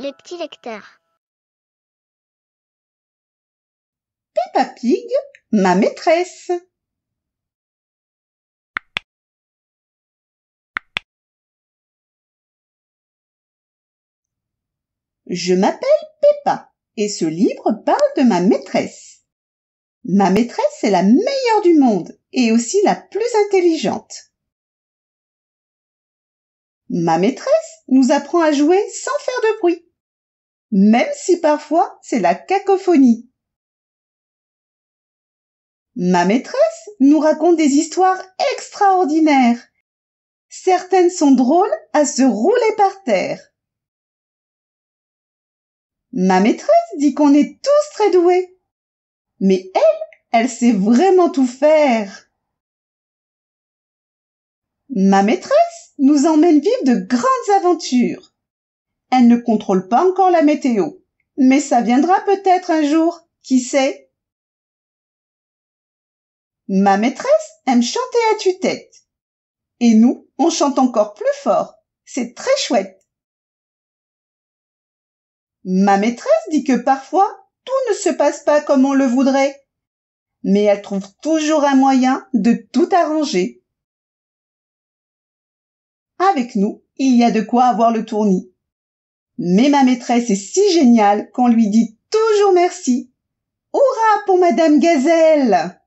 Les petits lecteurs. Peppa Pig, ma maîtresse. Je m'appelle Peppa et ce livre parle de ma maîtresse. Ma maîtresse est la meilleure du monde et aussi la plus intelligente. Ma maîtresse nous apprend à jouer sans faire de bruit même si parfois c'est la cacophonie. Ma maîtresse nous raconte des histoires extraordinaires. Certaines sont drôles à se rouler par terre. Ma maîtresse dit qu'on est tous très doués. Mais elle, elle sait vraiment tout faire. Ma maîtresse nous emmène vivre de grandes aventures elle ne contrôle pas encore la météo. Mais ça viendra peut-être un jour, qui sait Ma maîtresse aime chanter à tue-tête. Et nous, on chante encore plus fort. C'est très chouette. Ma maîtresse dit que parfois, tout ne se passe pas comme on le voudrait. Mais elle trouve toujours un moyen de tout arranger. Avec nous, il y a de quoi avoir le tournis. Mais ma maîtresse est si géniale qu'on lui dit toujours merci. Hurrah pour Madame Gazelle!